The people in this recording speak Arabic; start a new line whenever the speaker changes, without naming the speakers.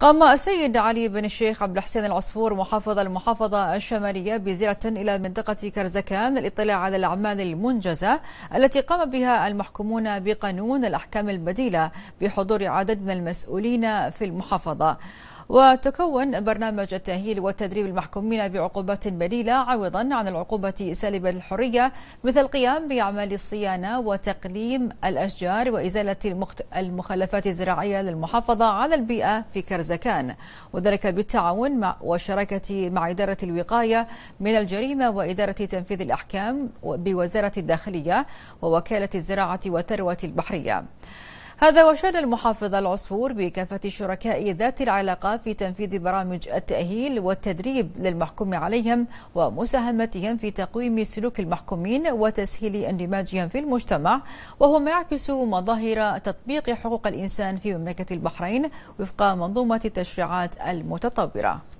قام السيد علي بن الشيخ عبد الحسين العصفور محافظ المحافظة الشمالية بزيارة إلى منطقة كرزكان للاطلاع على الأعمال المنجزة التي قام بها المحكومون بقانون الأحكام البديلة بحضور عدد من المسؤولين في المحافظة وتكون برنامج التأهيل والتدريب المحكومين بعقوبات بديلة عوضا عن العقوبة سالبة الحرية مثل القيام بأعمال الصيانة وتقليم الأشجار وإزالة المخلفات الزراعية للمحافظة على البيئة في كرزكان وذلك بالتعاون مع وشراكة مع إدارة الوقاية من الجريمة وإدارة تنفيذ الأحكام بوزارة الداخلية ووكالة الزراعة والثروة البحرية هذا وشاد المحافظ العصفور بكافة الشركاء ذات العلاقة في تنفيذ برامج التأهيل والتدريب للمحكوم عليهم ومساهمتهم في تقويم سلوك المحكومين وتسهيل اندماجهم في المجتمع وهو ما يعكس مظاهر تطبيق حقوق الإنسان في مملكة البحرين وفق منظومة التشريعات المتطورة